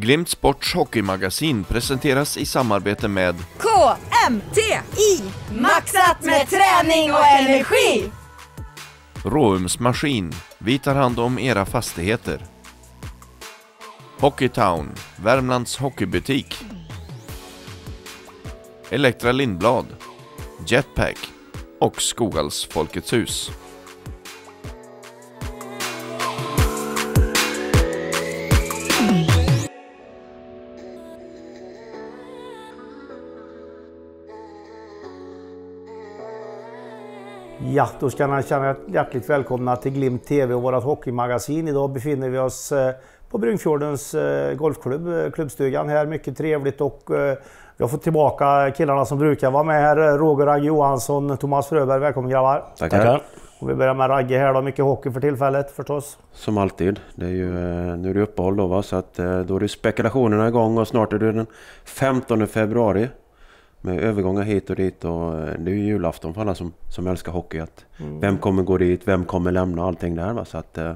Glimt Sports hockeymagasin presenteras i samarbete med KMTI! Maxat med träning och energi! Råumsmaskin. Vi tar hand om era fastigheter. Hockeytown, Värmlands hockeybutik. Elektra Lindblad, Jetpack och Skogalls Folkets hus. Ja, då ska ni känna hjärtligt välkomna till Glimt TV och vårt hockeymagasin. Idag befinner vi oss eh, på Brunfjordens eh, golfklubb, eh, klubbstugan här. Mycket trevligt och vi har fått tillbaka killarna som brukar vara med här. Roger Ragge Johansson, Thomas Fröberg. Välkommen grabbar! Tackar! Tackar. Och vi börjar med Ragge här då. Mycket hockey för tillfället förstås. Som alltid. Det är ju, nu är det uppehåll då va? så att, då är det spekulationerna igång och snart är det den 15 februari med övergångar hit och dit och eh, det är ju julafton för alla som, som älskar hockey. Att mm. Vem kommer gå dit, vem kommer lämna allting där. Va? Så att, eh,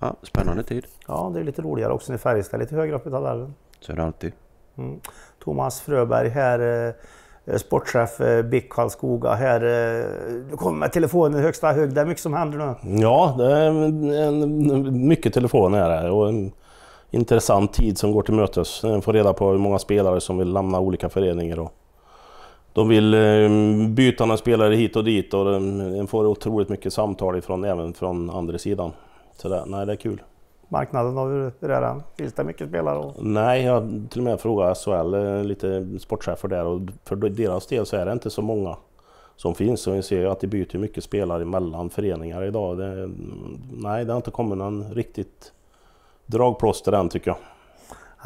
ja, spännande tid. Ja, det är lite roligare också när Färjestad är lite högre upp i tabellen. Så är det alltid. Mm. Thomas Fröberg här, eh, sportchef BIK Karlskoga här. Du kommer med telefonen i högsta hög, det är mycket som händer nu. Ja, det är en, mycket telefoner här. Och en, intressant tid som går till mötes. Får reda på hur många spelare som vill lämna olika föreningar och de vill eh, byta några spelare hit och dit och de får otroligt mycket samtal ifrån, även från andra sidan. Så det, nej, det är kul. Marknaden då, hur är den? Finns det mycket spelare? Och... Nej, jag till och med frågat SHL, eh, lite sportchefer där och för deras del så är det inte så många som finns. Och vi ser ju att det byter mycket spelare mellan föreningar idag. Det, nej, det har inte kommit någon riktigt dragplåster än tycker jag.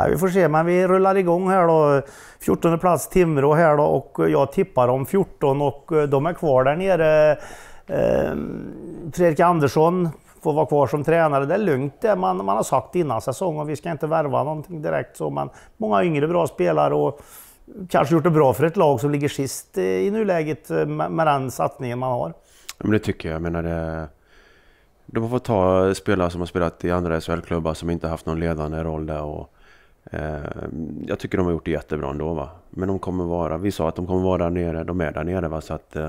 Ja, vi får se, men vi rullar igång här då. 14 plats Timrå här då och jag tippar om 14 och eh, de är kvar där nere. Ehm, Fredrik Andersson får vara kvar som tränare. Det är lugnt det man, man har sagt innan säsongen. Vi ska inte värva någonting direkt så, men många yngre bra spelare och kanske gjort det bra för ett lag som ligger sist i nuläget eh, med den satsningen man har. Men det tycker jag. jag menar det... Eh, de har fått ta spelare som har spelat i andra SHL-klubbar som inte haft någon ledande roll där. Och Eh, jag tycker de har gjort det jättebra ändå. Va? Men de kommer vara, vi sa att de kommer vara där nere, de är där nere. Va? Så att, eh,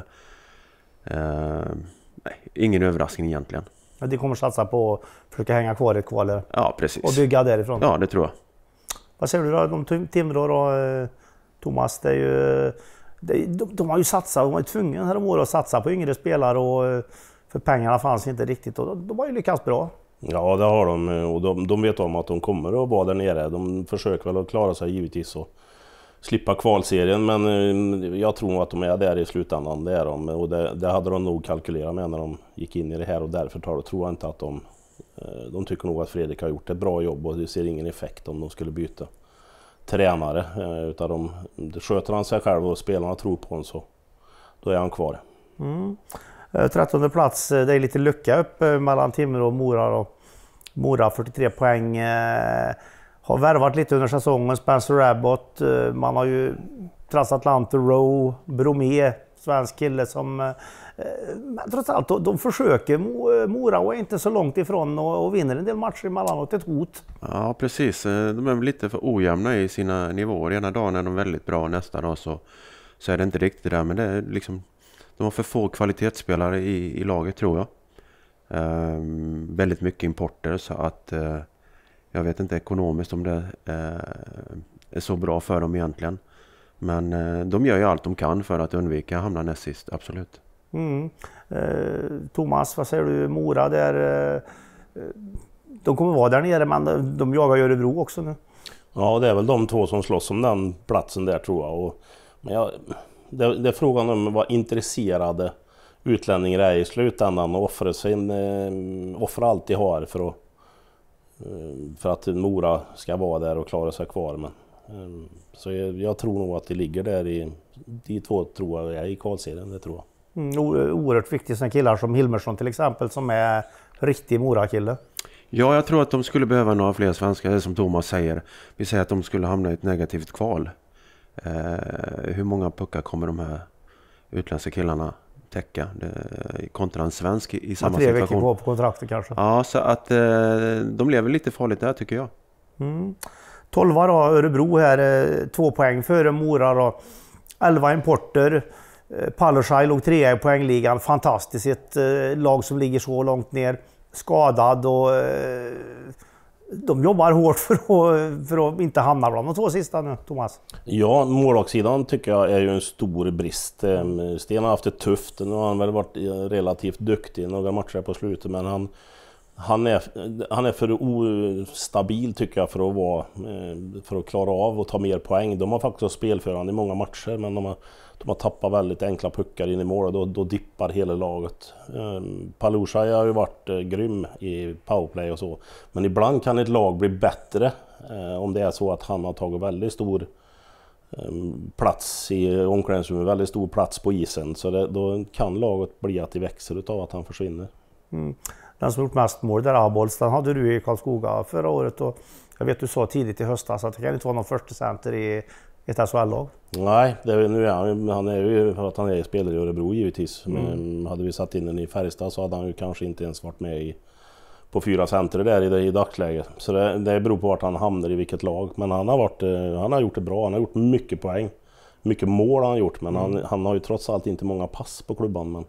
eh, nej, ingen överraskning egentligen. Men De kommer satsa på att försöka hänga kvar i ett kval ja, precis. och bygga därifrån? Ja, det tror jag. Vad säger du då om Timrå då, Thomas? Det är ju, det, de, de, har ju satsat, de var ju tvungna häromåret att satsa på yngre spelare och för pengarna fanns inte riktigt och de, de har ju lyckats bra. Ja, det har de eh, och de, de vet om att de kommer att vara där nere. De försöker väl att klara sig givetvis och slippa kvalserien, men eh, jag tror att de är där i slutändan. Det är de och det, det hade de nog kalkylerat med när de gick in i det här och därför tar, tror jag inte att de... Eh, de tycker nog att Fredrik har gjort ett bra jobb och det ser ingen effekt om de skulle byta tränare. Utan de, sköter han sig själv och spelarna tror på honom så då är han kvar. Mm. Eh, trettonde plats, eh, det är lite lucka upp eh, mellan Timrå och Mora. Då. Mora 43 poäng. Har värvat lite under säsongen. Spencer Abbott. Man har ju Transatlanter Row, Bromé, svensk kille som... Men trots allt, de försöker. Mora och är inte så långt ifrån och, vinner en del matcher emellanåt. Ett hot. Ja, precis. De är lite för ojämna i sina nivåer. Ena dagen är de väldigt bra, nästa dag så, så är det inte riktigt det där. Men det är liksom de har för få kvalitetsspelare i, i laget tror jag. Ehm, väldigt mycket importer så att eh, jag vet inte ekonomiskt om det eh, är så bra för dem egentligen. Men eh, de gör ju allt de kan för att undvika att hamna näst sist, absolut. Mm. Eh, Thomas, vad säger du? Mora där. Eh, eh, de kommer vara där nere men de jagar Örebro också nu. Ja, det är väl de två som slåss om den platsen där tror jag. Och, men jag det, det är frågan om vad intresserade utlänningar är i slutändan och offra, sin, eh, offra allt de har för att, eh, för att Mora ska vara där och klara sig kvar. Men, eh, så jag, jag, tror nog att det ligger där i, de två tror jag är i kvalserien, det tror jag. Mm, oerhört viktigt som killar som Hilmersson till exempel som är riktig Morakille. Ja, jag tror att de skulle behöva några fler svenskar, som Thomas säger. Vi säger att de skulle hamna i ett negativt kval. Eh, hur många puckar kommer de här utländska killarna täcka det, kontra en svensk i samma tre situation. Tre veckor kvar på kontraktet kanske. Ja, så att eh, de lever lite farligt där tycker jag. Mm. 12 då, Örebro här, eh, två poäng före Mora då. 11 importer. Palloshaj låg trea i poängligan. Fantastiskt, ett lag som ligger så långt ner. Skadad och de jobbar hårt för att, för att inte hamna bland de två sista nu, Thomas. Ja, målvaktssidan tycker jag är ju en stor brist. Sten har haft det tufft. Nu har han väl varit eh, relativt duktig några matcher på slutet, men han, han, är, han är för ostabil tycker jag för att, vara, eh, för att klara av och ta mer poäng. De har faktiskt spelförande i många matcher, men de har de har tappat väldigt enkla puckar in i mål och då, då dippar hela laget. Um, ehm, Palusha har ju varit uh, grym i powerplay och så. Men ibland kan ett lag bli bättre uh, om det är så att han har tagit väldigt stor um, plats i omklädningsrummet, väldigt stor plats på isen. Så det, då kan laget bli att det växer utav att han försvinner. Mm. Den som gjort mest mål där Abols, den hade du i Karlskoga förra året. Och jag vet du sa tidigt i höstas att det kan inte vara någon första center i ett SHL-lag? Alltså Nej, är, nu är han, han är ju för att han är spelare i Örebro givetvis. Men mm. hade vi satt in den i Färjestad så hade han ju kanske inte ens varit med i, på fyra center där i, i dagsläget. Så det, det beror på vart han hamnar i vilket lag. Men han har, varit, eh, han har gjort det bra, han har gjort mycket poäng. Mycket mål har han gjort, men mm. han, han, har ju trots allt inte många pass på klubban. Men,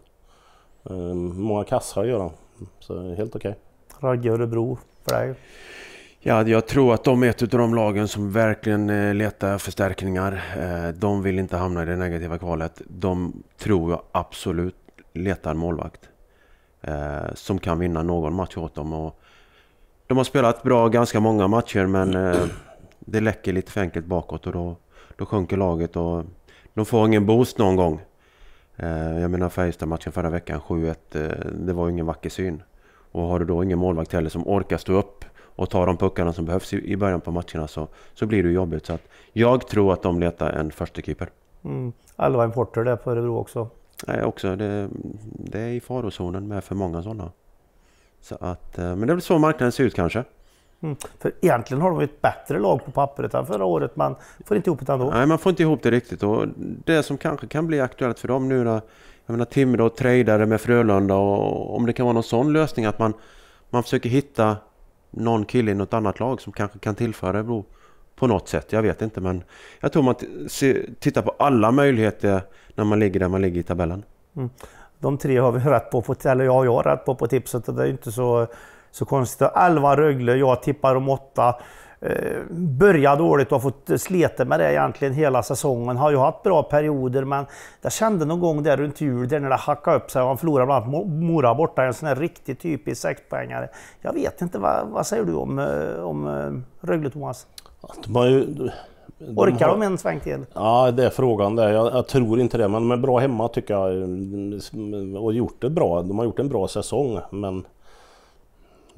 um, många kassar gör han, så helt okej. Okay. Ragge Örebro för dig? Ja, jag tror att de är ett av de lagen som verkligen eh, letar förstärkningar. Eh, de vill inte hamna i det negativa kvalet. De tror jag absolut letar målvakt. Eh, som kan vinna någon match åt dem. Och de har spelat bra ganska många matcher men det läcker lite för enkelt bakåt och då, då sjunker laget och de får ingen boost någon gång. Jag menar Färjestad-matchen förra veckan, 7-1, det var ju ingen vacker syn. Och har du då ingen målvakt heller som orkar stå upp och ta de puckarna som behövs i början på matcherna så, så blir det jobbigt. Så att jag tror att de letar en första keeper. Mm. Alva Porter där på Örebro också. Nej, också. Det, det, är i farozonen med för många sådana. Så att, eh, men det är väl så marknaden ser ut kanske. Mm. För egentligen har de ett bättre lag på pappret än förra året. Man får inte ihop det ändå. Nej, man får inte ihop det riktigt. Och det som kanske kan bli aktuellt för dem nu när jag menar, Timrå tradade med Frölunda och om det kan vara någon sån lösning att man, man försöker hitta någon kille i något annat lag som kanske kan tillföra Örebro på något sätt. Jag vet inte men jag tror man tittar på alla möjligheter när man ligger där man ligger i tabellen. Mm. De tre har vi rätt på, eller jag har rätt på på tipset. Det är inte så, så konstigt. 11 Rögle, jag tippar om 8. Eh, började dåligt och har fått slita med det egentligen hela säsongen. Har ju haft bra perioder men jag kände någon gång där runt jul där när det hackade upp sig och han förlorade bland annat Mora borta. En sån här riktigt typisk sexpoängare. Jag vet inte, vad, vad säger du om, eh, om eh, Rögle Thomas? De har ju, de Orkar har, de en sväng till? Ja, det är frågan det. Jag, jag, tror inte det, men de är bra hemma tycker jag. Och gjort det bra. De har gjort en bra säsong, men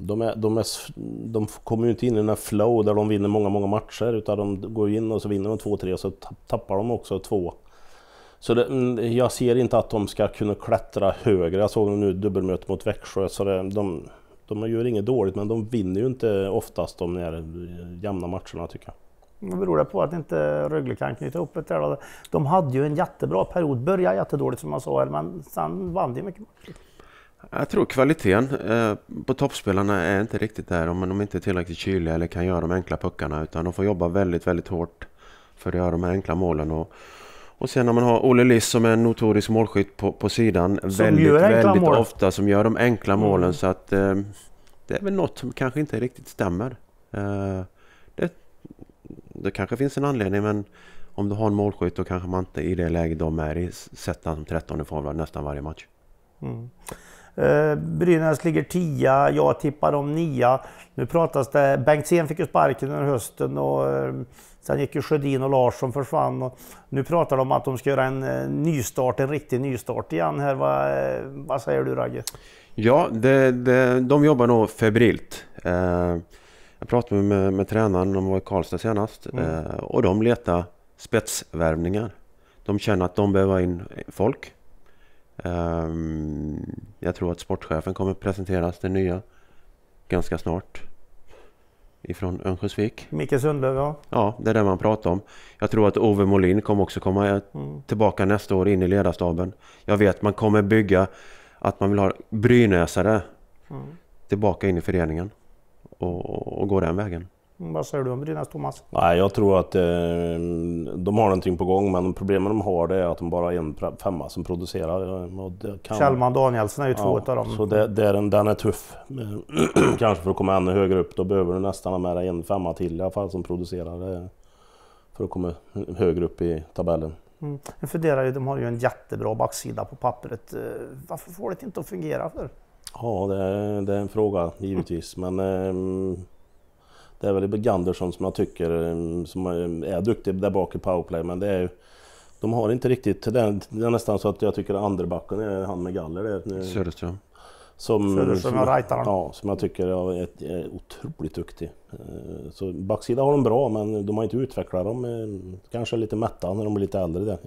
de, är, de, är, de kommer ju inte in i den här flow där de vinner många, många matcher utan de går in och så vinner de två, tre och så tappar de också två. Så det, mm, jag ser inte att de ska kunna klättra högre. Jag såg dem nu dubbelmöte mot Växjö så det, de, de gör inget dåligt men de vinner ju inte oftast de här eh, jämna matcherna tycker jag. Vad beror det på att inte Rögle kan knyta ihop det? De hade ju en jättebra period, började jättedåligt som man sa, men sen vann de mycket matcher. Jag tror kvaliteten eh, på toppspelarna är inte riktigt där om de inte är tillräckligt kyliga eller kan göra de enkla puckarna utan de får jobba väldigt, väldigt hårt för att göra de här enkla målen. Och, och sen när man har Olle Liss som är en notorisk målskytt på, på sidan som väldigt, väldigt mål. ofta som gör de enkla mm. målen så att eh, det är väl något som kanske inte riktigt stämmer. Eh, det, det kanske finns en anledning men om du har en målskytt då kanske man inte i det läget de är i sätter han som 13 forward nästan varje match. Mm. Eh, Brynäs ligger tia, jag tippar om nia. Nu pratas det, Bengtzén fick ju sparken under hösten och eh, sen gick ju Sjödin och Larsson försvann. Och nu pratar de om att de ska göra en eh, nystart, en riktig nystart igen här. Vad, vad säger du Ragge? Ja, det, det, de jobbar nog febrilt. Jag pratade med, med tränaren, de var i Karlstad senast, mm. och de letar spetsvärvningar. De känner att de behöver in folk. Ehm, jag tror att sportchefen kommer presenteras den nya ganska snart. Ifrån Örnsköldsvik. Micke Sundlöv ja. Ja, det är det man pratar om. Jag tror att Ove Molin kommer också komma eh, mm. tillbaka nästa år in i ledarstaben. Jag vet man kommer bygga att man vill ha brynäsare mm. tillbaka in i föreningen och, och gå den vägen. Vad säger du om Brynäs, Thomas? Nej, jag tror att eh, de har någonting på gång, men problemet de har det är att de bara har en femma som producerar. Kan... Kjellman Danielsson är ju två ja, av dem. Så det, det är en, den är tuff. Eh, kanske för att komma ännu högre upp, då behöver du nästan ha med dig en femma till i alla fall som producerar eh, för att komma högre upp i tabellen. Mm. Jag funderar ju, de har ju en jättebra backsida på pappret. Eh, varför får det inte att fungera för? Ja, det, det är en fråga givetvis, mm. men eh, det är väl Gandersson som jag tycker eh, som är duktig där bak i powerplay men det är de har inte riktigt, det är, det är nästan så att jag tycker andrebacken är han med galler. Söderström. Som, Söderström som, jag, ja, som jag tycker är, är otroligt duktig. Eh, så backsida har de bra men de har inte utvecklat dem. Eh, kanske lite mätta när de blir lite äldre. Där.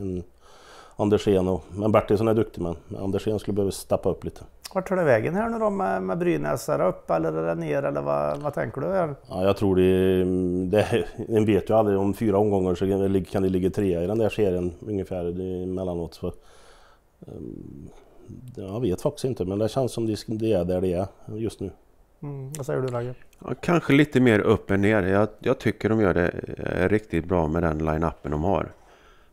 Andersén och... Men Bertilsson är duktig men Andersén skulle behöva steppa upp lite. Vart tar det vägen här nu då med, med Brynäs? Är det upp eller är det ner eller vad, vad tänker du? Här? Ja, jag tror det... det en vet ju aldrig, om fyra omgångar så kan det ligga trea i den där serien ungefär emellanåt. Så, ehm, jag vet faktiskt inte men det känns som det är där det är just nu. Mm, vad säger du Ragge? Ja, kanske lite mer upp än ner. Jag, jag, tycker de gör det eh, riktigt bra med den line-upen de har.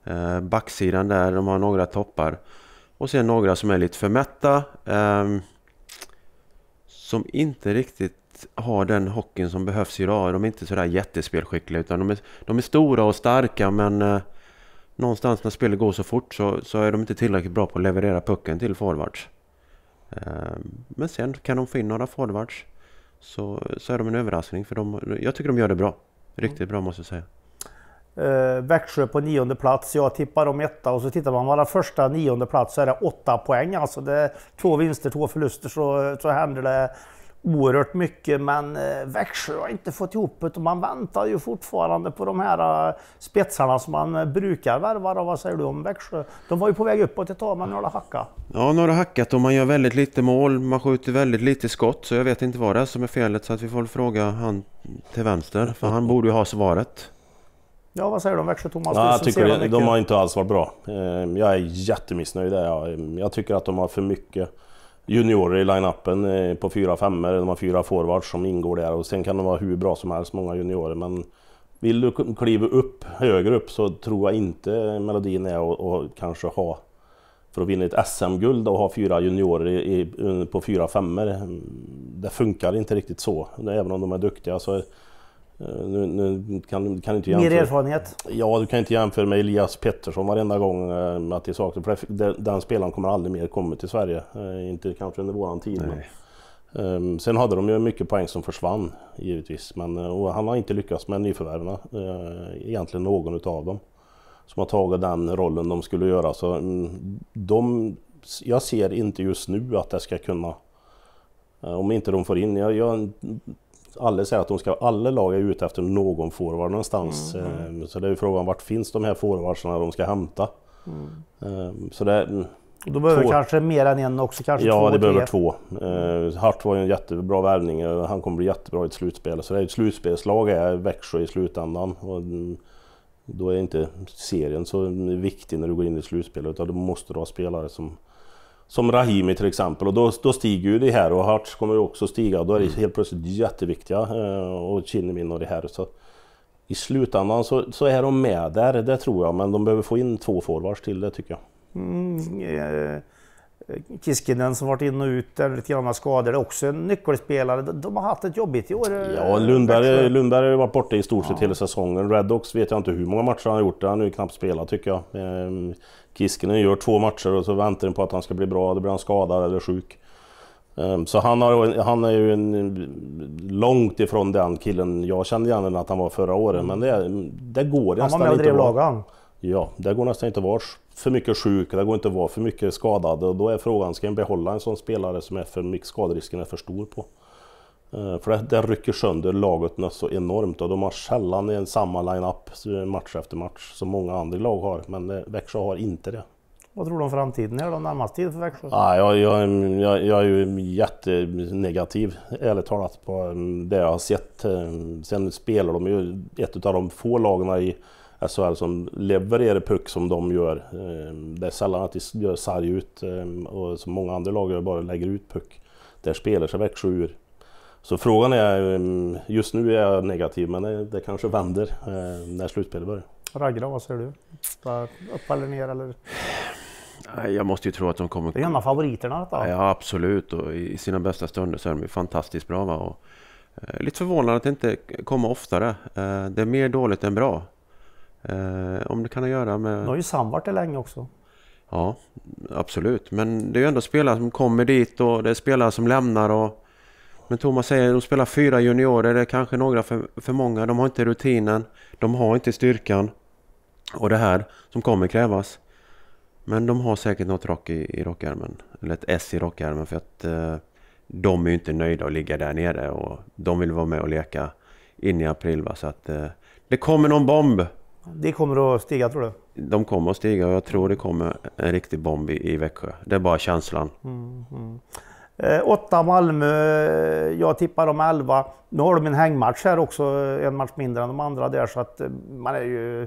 Eh, backsidan där, de har några toppar. Och sen några som är lite för mätta. Ehm, som inte riktigt har den hockeyn som behövs idag. De är inte sådär jättespelskickliga utan de är, de är stora och starka men eh, någonstans när spelet går så fort så, så, är de inte tillräckligt bra på att leverera pucken till forwards. Ehm, men sen kan de få in några forwards så, så är de en överraskning för de, jag tycker de gör det bra. Riktigt bra måste jag säga. Eh, Växjö på nionde plats, jag tippar om etta och så tittar man på den första nionde plats så är det åtta poäng. Alltså det är två vinster, två förluster så, så händer det oerhört mycket. Men eh, Växjö har inte fått ihop det och man väntar ju fortfarande på de här eh, spetsarna som man brukar värva. Vad säger du om Växjö? De var ju på väg uppåt ett tag men nu har det hackat. Ja, nu har det hackat och man gör väldigt lite mål. Man skjuter väldigt lite skott så jag vet inte vad det är som är felet så att vi får fråga han till vänster för han borde ju ha svaret. Ja, vad säger du om Växjö, Thomas? Ja, jag tycker det, de har inte alls varit bra. Ehm, jag är jättemissnöjd där. Jag, tycker att de har för mycket juniorer i line-upen eh, på fyra femmor. De har fyra forwards som ingår där och sen kan de vara hur bra som helst, många juniorer. Men vill du kliva upp, högre upp, så tror jag inte melodin är att och kanske ha för att vinna ett SM-guld och ha fyra juniorer i, på fyra femmor. Mm, det funkar inte riktigt så, även om de är duktiga. Så Eh, nu, nu kan, kan inte jämföra. Mer erfarenhet? Ja, du kan inte jämföra med Elias Pettersson varenda gång Matti eh, Saker. För den spelaren kommer aldrig mer komma till Sverige. Eh, inte kanske under våran tid. Um, sen hade de ju mycket poäng som försvann givetvis. Men, och han har inte lyckats med nyförvärven. egentligen någon utav dem. Som har tagit den rollen de skulle göra. Så, mm, de, jag ser inte just nu att det ska kunna... om inte de får in... Jag, jag alla säger att de ska, alla lag är ute efter någon forward någonstans. Mm. mm. Ehm, så det är ju frågan vart finns de här forwardsarna de ska hämta? Mm. Ehm, så det, då behöver två. kanske mer än en också? Kanske ja, två, det behöver två. Ehm, Hart var ju en jättebra värvning. Eh, han kommer bli jättebra i ett slutspel. Så det är ett slutspelslag är Växjö i slutändan. Och mm, då är inte serien så viktig när du går in i slutspelet utan då måste du ha spelare som som Rahimi till exempel och då, då stiger ju det här och Hartz kommer ju också stiga och då är det mm. helt plötsligt jätteviktiga eh, och Kinnimin och det här. Så I slutändan så, så är de med där, det tror jag, men de behöver få in två forwards till det tycker jag. Mm, eh, Kiskinen som varit in och ut där, lite grann skador, Det är också en nyckelspelare. De har haft ett jobbigt i år. Eh, ja, Lundberg, har ju varit borta i stort sett ja. hela säsongen. Redox vet jag inte hur många matcher han har gjort. Han har ju knappt spelat tycker jag. Ehm, Kiskinen gör två matcher och så väntar den på att han ska bli bra. Då blir han skadad eller sjuk. Ehm, så han, har, han är ju en, långt ifrån den killen jag kände igen att han var förra året. Mm. Men det, det går nästan inte. Han var med och drev lagan. Ja, det går nästan inte vars för mycket sjuk, det går inte att vara för mycket skadad. Och då är frågan, ska en behålla en sån spelare som är för mycket skaderisken är för stor på? Eh, för det, det rycker sönder laget så enormt och de har sällan en samma line-up match efter match som många andra lag har, men eh, Växjö har inte det. Vad tror du om framtiden här då, närmast tid för Växjö? Ah, jag, jag, jag, är ju jättenegativ, ärligt talat, på mm, det jag har sett. Eh, sen spelar de ju ett av de få lagen i SHL alltså, alltså, som levererar puck som de gör. Eh, det är sällan att de gör sarg ut eh, och som många andra lag gör, bara lägger ut puck. Där spelar sig Växjö ur. Så frågan är, eh, just nu är jag negativ men det, kanske vänder när slutspelet börjar. Raggra, vad säger du? Upp eller ner eller? Jag måste ju tro att de kommer... Det är en av favoriterna detta. Ja absolut och i sina bästa stunder så är de ju fantastiskt bra. Va? Och, lite förvånande att det inte kommer oftare. Det är mer dåligt än bra. Eh, om det kan ha att göra med... Nu har ju Sam varit det länge också. Ja, absolut. Men det är ju ändå spelare som kommer dit och det är spelare som lämnar. Och... Men Thomas säger de spelar fyra juniorer, det är kanske några för, för många. De har inte rutinen, de har inte styrkan och det här som kommer krävas. Men de har säkert något rock i, i rockärmen, eller ett S i rockärmen för att eh, de är ju inte nöjda att ligga där nere och de vill vara med och leka in i april. Va? Så att eh, det kommer någon bomb! De kommer att stiga tror du? De kommer att stiga och jag tror det kommer en riktig bomb i, Växjö. Det är bara känslan. Mm, mm. åtta Malmö, jag tippar dem elva. Nu har de en hängmatch här också, en match mindre än de andra där så att eh, man är ju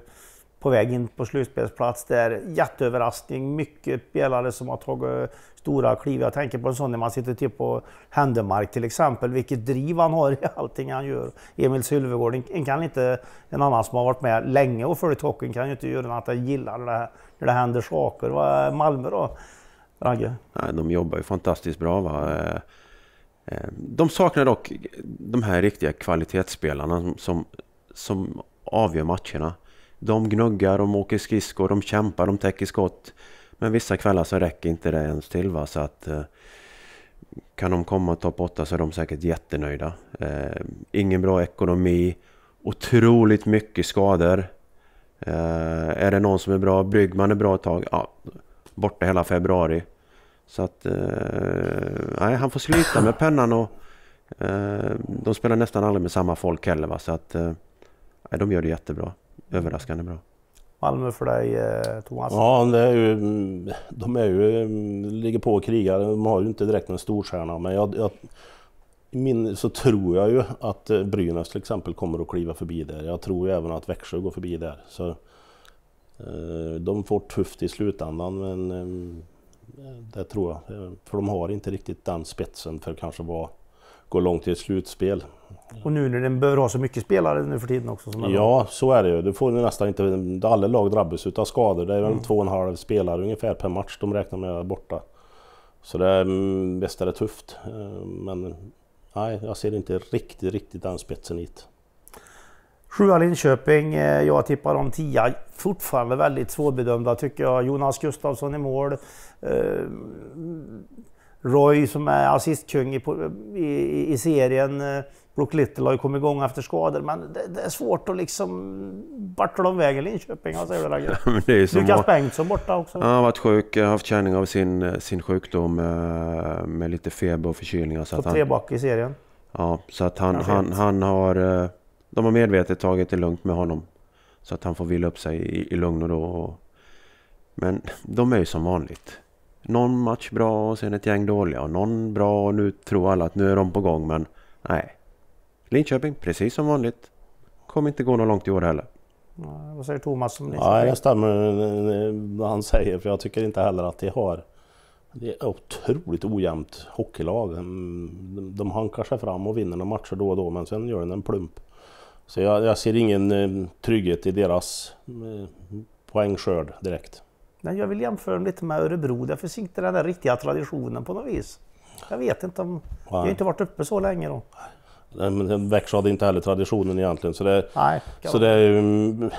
på väg in på slutspelsplats där. Jätteöverraskning, mycket spelare som har tagit stora kliv. Jag tänker på en sån när man sitter typ på Händemark till exempel, vilket driv han har i allting han gör. Emil Sylvegård, en, kan inte, en annan som har varit med länge och följt hockeyn kan ju inte göra annat än gilla när det, när det händer saker. Vad är Malmö då, Ragge? Nej, de jobbar ju fantastiskt bra. Va? Eh, eh, de saknar dock de här riktiga kvalitetsspelarna som, som, som avgör matcherna. De gnuggar, de åker skridskor, de kämpar, de täcker skott. Men vissa kvällar så räcker inte det ens till. Va? Så att, eh, kan de komma topp 8 så är de säkert jättenöjda. Eh, ingen bra ekonomi, otroligt mycket skador. Eh, är det någon som är bra? Bryggman är bra ett tag. Ja, borta hela februari. Så att, eh, nej, han får slita med pennan och eh, de spelar nästan aldrig med samma folk heller. Va? Så att, eh, nej, de gör det jättebra. Överraskande bra. Malmö för dig eh, Thomas? Ja, det är ju, mm, de är ju, mm, ligger på och krigar. De har ju inte direkt någon storstjärna. Men jag, jag min, så tror jag ju att eh, Brynäs till exempel kommer att kliva förbi där. Jag tror ju även att Växjö går förbi där. Så, eh, de får tufft i slutändan men det tror jag. För de har inte riktigt den spetsen för att kanske att gå långt i ett slutspel. Och nu när den behöver ha så mycket spelare nu för tiden också. Som ja, så är det ju. Du får nästan inte... Alla lag drabbas av skador. Det är väl mm. två och en halv spelare ungefär per match de räknar med borta. Så det är, mm, visst är det tufft. Eh, men nej, jag ser inte riktigt, riktigt den spetsen hit. Sjua Linköping, eh, jag tippar om tia. Fortfarande väldigt svårbedömda tycker jag. Jonas Gustafsson i mål. Eh, Roy som är assistkung i, i, i serien. Brook Little har ju kommit igång efter skador, men det, det är svårt att liksom... Vart tar de vägen Linköping? Vad säger du Ragge? Lukas Bengtsson borta också. han har varit sjuk, eh, haft känning av sin, eh, sin sjukdom eh, med lite feber och förkylningar. Så Fått tre back i serien. Ja, så att han, han, han har... De har medvetet tagit det lugnt med honom. Så att han får vila upp sig i, i lugn och ro. Men de är ju som vanligt. Någon match bra och sen ett gäng dåliga och någon bra och nu tror alla att nu är de på gång men nej. Linköping, precis som vanligt. Kommer inte gå något långt i år heller. Ja, vad säger Thomas? Som liksom... Ja, det stämmer vad eh, eh, han säger. För jag tycker inte heller att de har... Det är otroligt ojämnt hockeylag. Mm, de, de hankar sig fram och vinner några matcher då och då, men sen gör de en plump. Så jag, jag ser ingen eh, trygghet i deras poängskörd direkt. Nej, jag vill jämföra dem lite med Örebro. Där finns inte den där riktiga traditionen på något vis. Jag vet inte om... Vi har inte varit uppe så länge då. Växjö hade inte heller traditionen egentligen. Så det, Nej, så det är,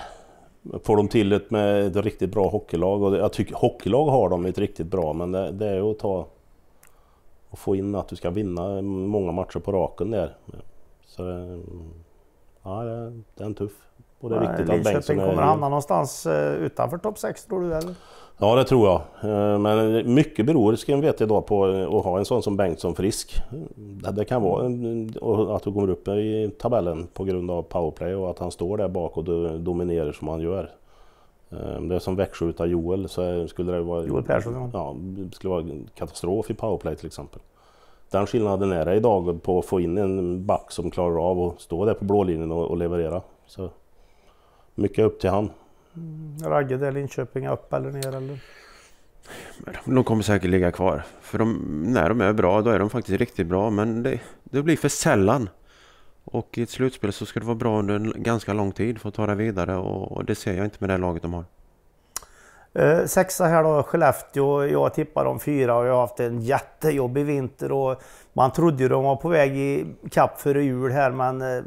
får de till det med ett riktigt bra hockeylag. Och jag tycker hockeylag har de ett riktigt bra, men det, det är att ta och få in att du ska vinna många matcher på raken där. Så det, ja, det, det är en tuff. Och det är viktigt Linköping, att Bengtsson är... kommer hamna någonstans eh, utanför topp 6 tror du? Eller? Ja, det tror jag. Eh, men mycket beror, ska man veta idag, på eh, att ha en sån som Bengtsson frisk. Det kan vara eh, att du kommer upp i tabellen på grund av powerplay och att han står där bak och dominerar som han gör. Det är som Växjö utan Joel så skulle det vara... Joel Persson ja. Ja, det skulle vara katastrof i powerplay till exempel. Den skillnaden är det idag på att få in en back som klarar av att stå där på blålinjen och leverera. Så mycket upp till honom. Mm, Ragge där Linköping upp eller ner eller? De kommer säkert ligga kvar. För de, när de är bra då är de faktiskt riktigt bra. Men det, det blir för sällan. Och i ett slutspel så ska det vara bra under en ganska lång tid för att ta det vidare. Och det ser jag inte med det laget de har. Eh, sexa här då, Skellefteå. Jag tippar dem fyra och jag har haft en jättejobbig vinter. Och man trodde ju de var på väg i kapp före jul här men eh,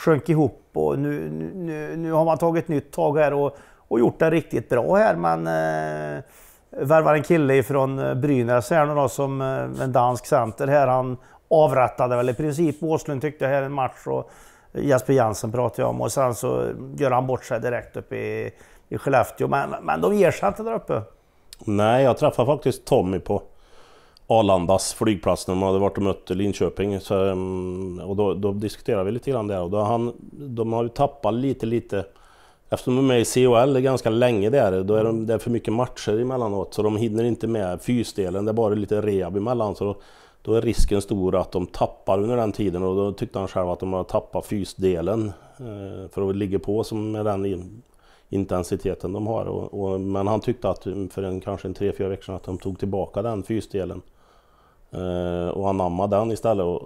sjönk ihop och nu, nu, nu har man tagit nytt tag här och, och gjort det riktigt bra här. Man eh, värvar en kille från eh, Brynäs här nu då, som eh, en dansk center här. Han avrättade väl i princip Åslund tyckte jag här en match och Jesper Jansen pratade jag om och sen så gör han bort sig direkt upp i, i Skellefteå. Men, men de ger sig inte där uppe. Nej, jag träffade faktiskt Tommy på Arlandas flygplats när man hade varit och mött Linköping. Så, ehm, och då, då diskuterade vi lite grann där och då han, de har ju tappat lite, lite Eftersom de är med i CHL ganska länge där, då är de, det är för mycket matcher emellanåt så de hinner inte med fysdelen, det är bara lite rehab emellan. Så då, då är risken stor att de tappar under den tiden och då tyckte han själv att de har tappat fysdelen eh, för att ligga på som med den intensiteten de har. Och, och, men han tyckte att för en, kanske en tre fyra veckor sedan att de tog tillbaka den fysdelen. Eh, och anammade den istället och,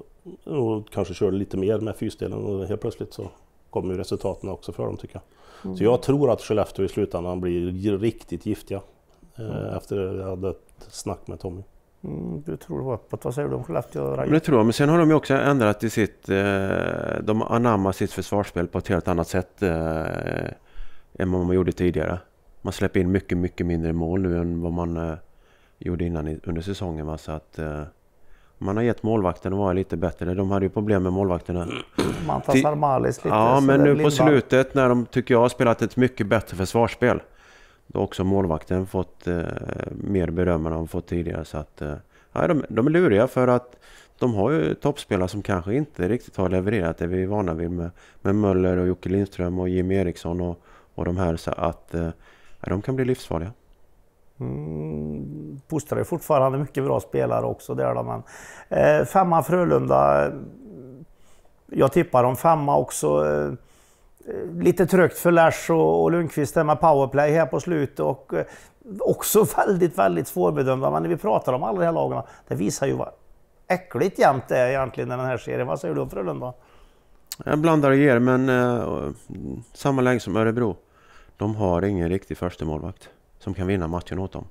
och kanske körde lite mer med fysdelen och helt plötsligt så Kommer ju resultaten också för dem tycker jag. Mm. Så jag tror att Skellefteå i slutändan blir riktigt giftiga eh, mm. efter att jag hade ett snack med Tommy. Mm, du tror det var uppåt. Vad säger du om Skellefteå? Det tror jag, men sen har de ju också ändrat i sitt... Eh, de anammar sitt försvarsspel på ett helt annat sätt än vad man gjorde tidigare. Man släpper in mycket, mycket mindre mål nu än vad man gjorde innan under säsongen. Så att, eh, man har gett målvakterna vara lite bättre. De hade ju problem med målvakterna. Man Mantas Malis lite. Ja, men nu på slutet när de, tycker jag, har spelat ett mycket bättre försvarsspel. Då har också målvakten fått eh, mer beröm än de fått tidigare. Så att, eh, de, de är luriga för att de har ju toppspelare som kanske inte riktigt har levererat det vi är vana vid med, med Möller och Jocke Lindström och Jim Eriksson och, och de här. Så att eh, de kan bli livsfarliga. Mm, fostrar ju fortfarande mycket bra spelare också. Där då, men, eh, femma Frölunda. Eh, jag tippar om femma också. Eh, eh, lite trögt för Lars och, och Lundqvist där med powerplay här på slutet. Och, eh, också väldigt, väldigt svårbedömda. Men när vi pratar om alla de här lagarna, det visar ju vad äckligt jämnt det är egentligen i den här serien. Vad säger du om Frölunda? Jag blandar och ger, men eh, mm, samma läge som Örebro. De har ingen riktig första målvakt som kan vinna matchen åt dem.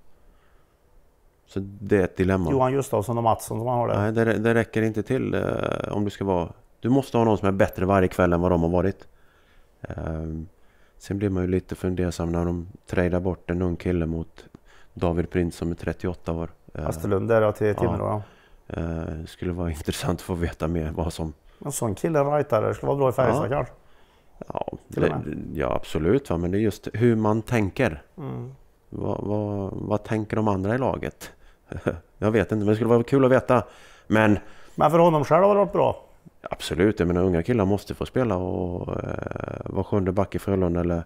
Så det är ett dilemma. Johan Gustafsson och Mattsson som han har där. Nej, det, det räcker inte till eh, om du ska vara... Du måste ha någon som är bättre varje kväll än vad de har varit. Eh, sen blir man ju lite fundersam när de tradar bort en ung kille mot David Prins som är 38 år. Eh, Asterlund där till Timrå ja. Eh, skulle vara intressant att få veta mer vad som... En sån kille, rightare, skulle vara bra i Färjestad ja. kanske? Ja, det, ja absolut, va? men det är just hur man tänker. Mm. Vad, vad, vad tänker de andra i laget? Jag vet inte, men det skulle vara kul att veta. Men, men för honom själv har det varit bra? Absolut, jag menar unga killar måste få spela och eh, vara sjunde back i Frölunda eller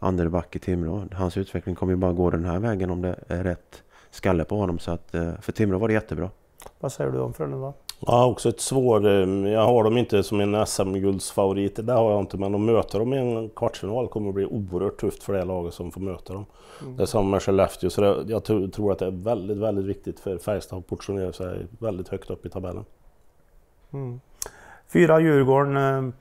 andre back i Timrå. Hans utveckling kommer ju bara gå den här vägen om det är rätt skalle på honom. Så att, eh, för Timrå var det jättebra. Vad säger du om Frölunda? Ja, också ett svår... Eh, jag har dem inte som en SM-guldsfavorit, det har jag inte, men att möta dem i en kvartsfinal kommer att bli oerhört tufft för det laget som får möta dem. Mm. Det är samma med Skellefteå, så det, jag tror att det är väldigt, väldigt viktigt för Färjestad att portionera sig väldigt högt upp i tabellen. Mm. Fyra Djurgården. Eh,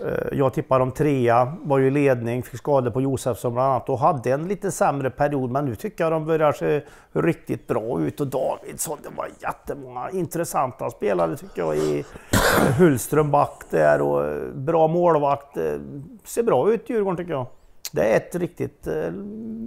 Eh, jag tippade dem trea, var ju i ledning, fick skador på Josefsson bland annat och hade en lite sämre period. Men nu tycker jag de börjar se riktigt bra ut och Davidsson, det var jättemånga intressanta spelare tycker jag i eh, Hultström back där och eh, bra målvakt. Ser bra ut Djurgården tycker jag. Det är ett riktigt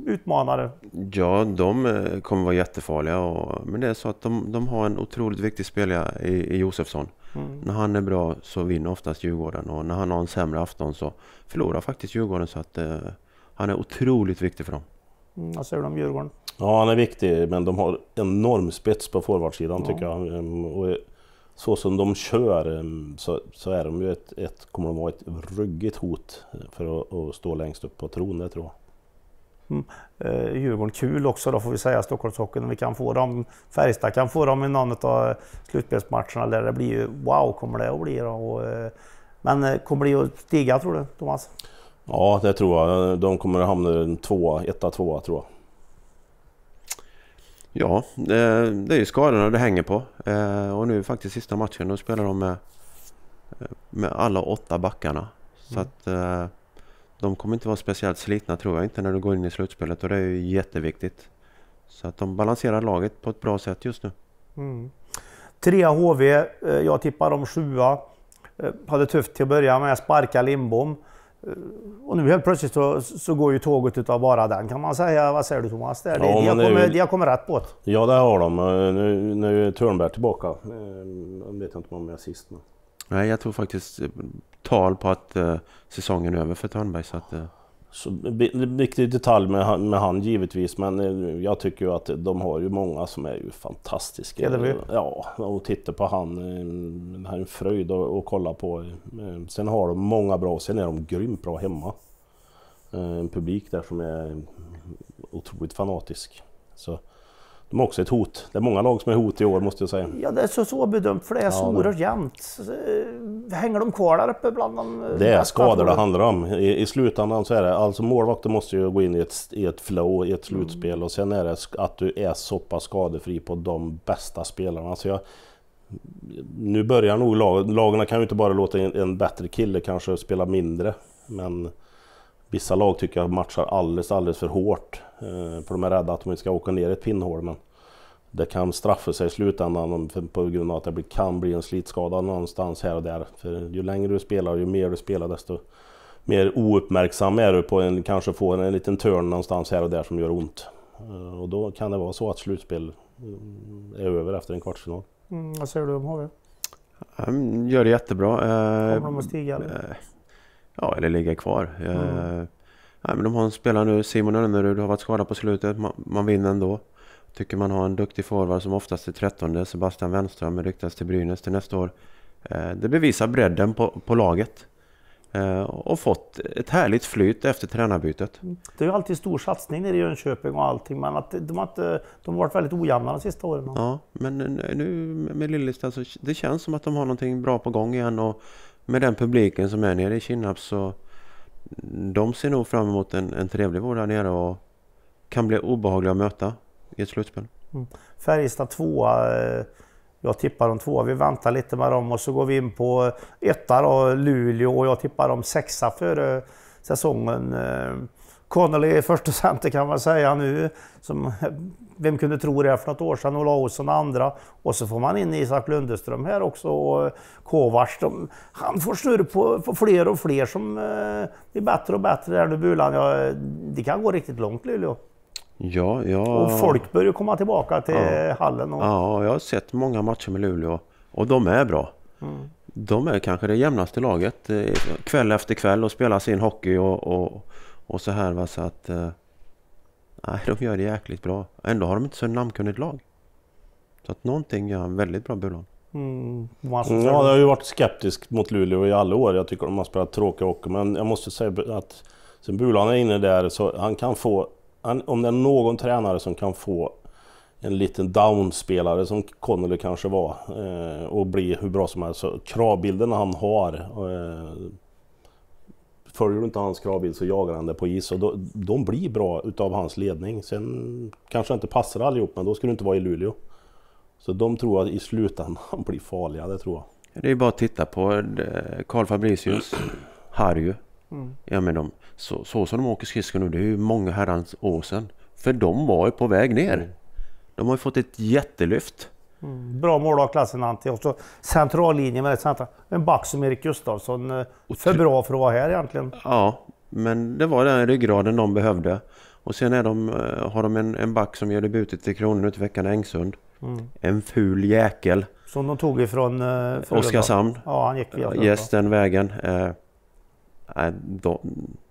utmanare. Ja, de kommer vara jättefarliga. Och, men det är så att de, de har en otroligt viktig spelare i, i Josefsson. Mm. När han är bra så vinner oftast Djurgården och när han har en sämre afton så förlorar faktiskt Djurgården. Så att, eh, han är otroligt viktig för dem. Mm, vad säger du om Djurgården? Ja, han är viktig, men de har enorm spets på forwardsidan ja. tycker jag. Ehm, och så som de kör ehm, så, så, är de ju ett, ett, kommer de vara ett ruggigt hot för att, att stå längst upp på tron, det tror jag. Mm. Eh, Djurgården kul också då får vi säga, Stockholmshockeyn. Om vi kan få dem, Färjestad kan få dem i någon av slutspelsmatcherna där det blir ju wow kommer det att bli då. Och, eh, men eh, kommer det att stiga tror du Thomas? Ja det tror jag. De kommer att hamna i en etta, tvåa tror jag. Ja, det är ju skadorna det hänger på. Och nu faktiskt sista matchen, då spelar de med, med alla åtta backarna. Så mm. att de kommer inte vara speciellt slitna tror jag inte när du går in i slutspelet och det är ju jätteviktigt. Så att de balanserar laget på ett bra sätt just nu. Mm. Trea HV, eh, jag tippar om sjua. Eh, hade tufft till att börja med, sparka Lindbom. Eh, och nu helt plötsligt så, så, går ju tåget utav bara den kan man säga. Vad säger du Thomas? Där? Ja, de, har kommit, de har kommit rätt på det. Ja det har de. Nu, nu är Törnberg tillbaka. Jag vet inte om jag är sist men... Nej, jag tror faktiskt eh, tal på att eh, säsongen är över för Törnberg. Så att, eh. Så, viktig detalj med, med han givetvis, men eh, jag tycker ju att de har ju många som är ju fantastiska. Edeby. Ja, och titta på han, eh, det här är en fröjd att kolla på. Sen har de många bra, sen är de grymt bra hemma. En publik där som är otroligt fanatisk. Så de är också ett hot. Det är många lag som är hot i år måste jag säga. Ja, det är så svårbedömt för det är så ja, oerhört jämnt. Hänger de kvar där uppe bland de Det är skador det handlar om. I, I, slutändan så är det, alltså målvakten måste ju gå in i ett, i ett flow, i ett slutspel mm. och sen är det att du är så pass skadefri på de bästa spelarna. Alltså jag, nu börjar nog lag, lagarna kan ju inte bara låta en, en bättre kille kanske spela mindre, men Vissa lag tycker jag matchar alldeles, alldeles för hårt. Eh, för de är rädda att de inte ska åka ner i ett pinnhål. Men det kan straffa sig i slutändan på grund av att det kan bli en slitskada någonstans här och där. För ju längre du spelar, ju mer du spelar desto mer ouppmärksam är du på en, kanske få en, liten törn någonstans här och där som gör ont. Eh, och då kan det vara så att slutspel eh, är över efter en kvartsfinal. Mm, vad säger du om HV? De mm, gör det jättebra. Kommer de att stiga? Eller? Ja, eller ligga kvar. Eh, Jag, mm. nej, men de har en spelare nu, Simon Önnerud har varit skadad på slutet. Man, man vinner ändå. Tycker man har en duktig forward som oftast är trettonde. Sebastian Wenström ryktas till Brynäs till nästa år. Eh, det bevisar bredden på, på laget. Eh, och fått ett härligt flyt efter tränarbytet. Mm. Det är ju alltid stor satsning nere i Jönköping och allting men att de, har inte, de har varit väldigt ojämna de sista åren. Ja, men nu med Lillestad så det känns som att de har någonting bra på gång igen och med den publiken som är nere i Kinnarp så de ser nog fram emot en, en trevlig vår där nere och kan bli obehagliga att möta i ett slutspel. Mm. Färjestad tvåa. Eh, jag tippar dem tvåa. Vi väntar lite med dem och så går vi in på etta då, Luleå och jag tippar dem sexa före säsongen. Eh, Connolly i första center kan man säga nu. Som, vem kunde tro det för något år sedan? Ola Olsson andra. Och så får man in Isak Lundeström här också och Kovacs. De, han får snurr på, på, fler och fler som eh, blir bättre och bättre där nu Bulan. Ja, det kan gå riktigt långt Luleå. Ja, ja. Och folk börjar komma tillbaka till ja. hallen. Och... Ja, jag har sett många matcher med Luleå och de är bra. Mm. De är kanske det jämnaste laget eh, kväll efter kväll och spelar sin hockey och, och och så här va, så att... Eh, nej, de gör det jäkligt bra. Ändå har de inte så namnkunnigt lag. Så att någonting gör han väldigt bra, Bulan. Mm. mm ja, jag har ju varit skeptisk mot Luleå i alla år. Jag tycker de har spelat tråkiga hockey. Men jag måste säga att sen Bulan är inne där så han kan få... Han, om det är någon tränare som kan få en liten downspelare som Connolly kanske var eh, och bli hur bra som helst. Så kravbilden han har eh, Följer du inte hans kravbild så jagar han dig på is och då, de blir bra utav hans ledning. Sen kanske det inte passar allihop, men då ska du inte vara i Luleå. Så de tror att i slutändan blir farliga, det tror jag. Det är bara att titta på Karl eh, Fabricius, Harry. Mm. Ja, men de, så, så som de åker skridskor nu, det är ju många herrans år sedan. För de var ju på väg ner. Mm. De har ju fått ett jättelyft. Mm. Bra mål av klassen Antti. Och så centrallinjen väldigt central. En back som Erik Gustafsson. Eh, för bra för att vara här egentligen. Ja, men det var den ryggraden de behövde. Och sen är de, eh, har de en, en back som gör debutet till Kronan ut veckan Engsund. Mm. En ful jäkel. Som de tog ifrån eh, Oskarshamn. Ja, han gick via Yes, den vägen. Eh, de,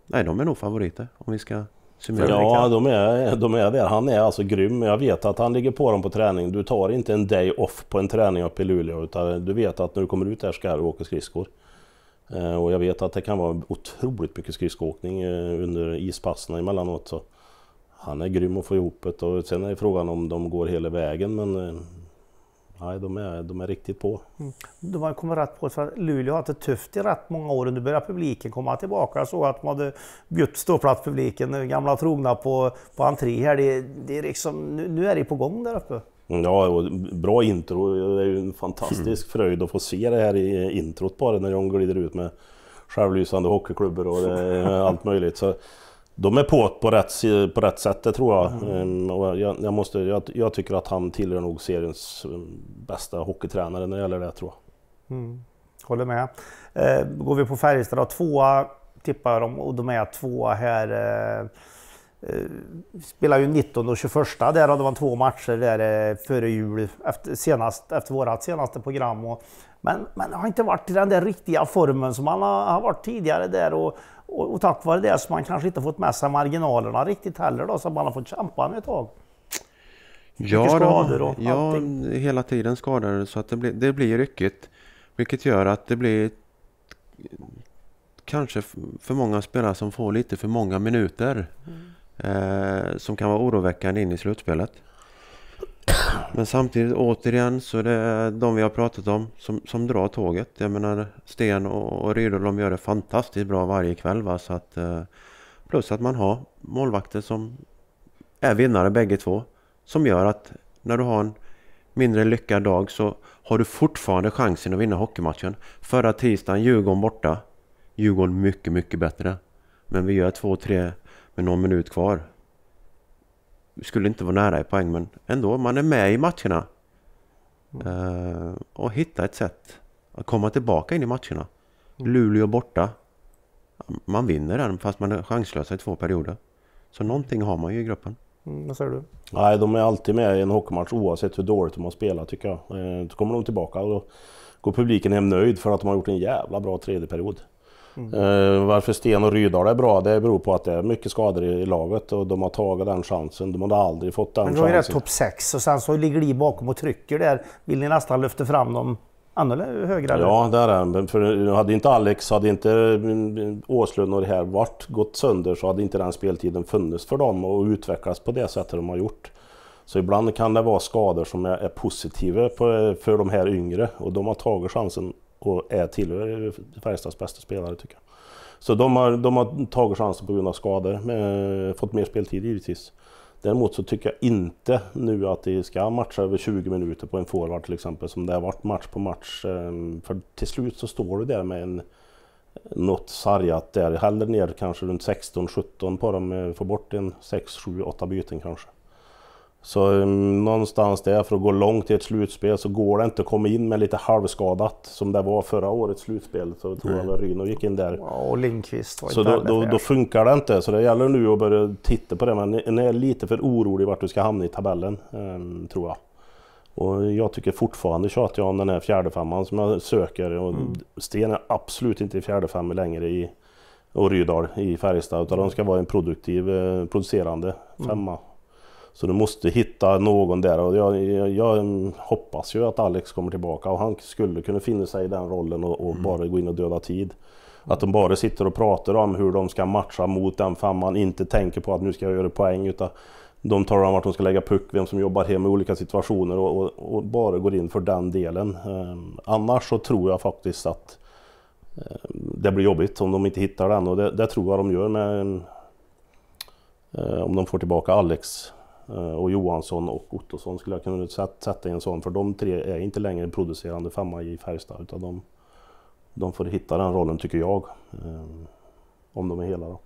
nej, de är nog favoriter om vi ska Ja, de är, de är där. Han är alltså grym. Jag vet att han ligger på dem på träning. Du tar inte en day off på en träning uppe i Luleå, utan du vet att när du kommer ut där ska du åka skridskor. Eh, och jag vet att det kan vara otroligt mycket skridskoåkning eh, under ispassen emellanåt. Så han är grym att få ihop det och sen är frågan om de går hela vägen men eh, Nej, de är, de är riktigt på. Mm. De har kommit rätt på för Luleå har haft det tufft i rätt många år nu börjar publiken komma tillbaka. Jag såg att de hade bjudit publiken. gamla trogna, på, på entré här. Det, det är liksom, nu, nu är det på gång där uppe. Mm, ja, och bra intro. Det är ju en fantastisk mm. fröjd att få se det här i introt bara när de glider ut med självlysande hockeyklubbor och allt möjligt. Så de är på på rätt, på rätt sätt, det tror jag. Mm. Ehm, och jag, jag måste, jag, jag, tycker att han tillhör nog seriens mm, bästa hockeytränare när det gäller det, tror jag. Mm. Håller med. Eh, går vi på Färjestad då, tvåa tippar de och de är tvåa här. Eh, eh spelar ju 19 och 21, där hade man två matcher där eh, före jul, efter, senast, efter vårat senaste program. Och, men, men har inte varit i den där riktiga formen som han har, har varit tidigare där. Och, och, och tack vare det så har man kanske inte fått med sig marginalerna riktigt heller då, så man har fått kämpa med ett tag. Ja, skador ja hela tiden skadade så att det blir, det blir ryckigt. Vilket gör att det blir kanske för många spelare som får lite för många minuter. Mm. Eh, som kan vara oroväckande in i slutspelet. Men samtidigt återigen så är det de vi har pratat om som, som drar tåget. Jag menar Sten och, och Rydel de gör det fantastiskt bra varje kväll. Va? Så att, eh, plus att man har målvakter som är vinnare bägge två. Som gör att när du har en mindre lyckad dag så har du fortfarande chansen att vinna hockeymatchen. Förra tisdagen Djurgården borta. Djurgården mycket, mycket bättre. Men vi gör 2-3 med någon minut kvar skulle inte vara nära i poäng men ändå, man är med i matcherna. Mm. och hitta ett sätt att komma tillbaka in i matcherna. Mm. Luleå borta. Man vinner den fast man är chanslösa i två perioder. Så någonting har man ju i gruppen. Mm, vad säger du? Nej, de är alltid med i en hockeymatch oavsett hur dåligt de har spelat tycker jag. Då eh, kommer de tillbaka och då går publiken hem nöjd för att de har gjort en jävla bra tredje period. Mm. Eh, varför Sten och Rydal är bra, det beror på att det är mycket skador i laget och de har tagit den chansen. De har aldrig fått den Men chansen. Men då är det topp 6 och sen så ligger de bakom och trycker där. Vill ni nästan lyfta fram dem ännu högre? Eller? Ja, det är det. För hade inte Alex, hade inte mm, mm, Åslund och det här varit gått sönder så hade inte den speltiden funnits för dem och utvecklats på det sättet de har gjort. Så ibland kan det vara skador som är positiva för de här yngre och de har tagit chansen och är tillhör Färjestads bästa spelare tycker jag. Så de har, de har tagit chansen på grund av skador, men, eh, fått mer speltid givetvis. Däremot så tycker jag inte nu att det ska matcha över 20 minuter på en forward till exempel, som det har varit match på match. Ehm, för till slut så står du där med en, något sargat där. Hellre ner kanske runt 16-17 på dem, eh, får bort en 6-7-8 byten kanske. Så eh, någonstans där, för att gå långt i ett slutspel, så går det inte att komma in med lite halvskadat som det var förra årets slutspel. Så tror jag väl Ryno gick in där. Ja, och Lindqvist var Så inte då, då, då, funkar det inte, så det gäller nu att börja titta på det. Men en är lite för orolig vart du ska hamna i tabellen, um, tror jag. Och jag tycker fortfarande tjatar jag om den här fjärdefemman som jag söker. Och mm. Sten är absolut inte i fjärdefemma längre i och Rydal i Färjestad utan de ska vara en produktiv, eh, producerande femma. Mm. Så du måste hitta någon där och jag, jag, jag, hoppas ju att Alex kommer tillbaka och han skulle kunna finna sig i den rollen och, och mm. bara gå in och döda tid. Att de bara sitter och pratar om hur de ska matcha mot den femman, inte tänker på att nu ska jag göra poäng utan de talar om vart de ska lägga puck, vem som jobbar hem i olika situationer och, och, och bara går in för den delen. Um, annars så tror jag faktiskt att um, det blir jobbigt om de inte hittar den och det, det tror jag de gör med um, om de får tillbaka Alex Eh, och Johansson och Ottosson skulle jag kunna sätta i en sån för de tre är inte längre producerande femma i Färjestad utan de, de får hitta den rollen tycker jag. Eh, om de är hela då.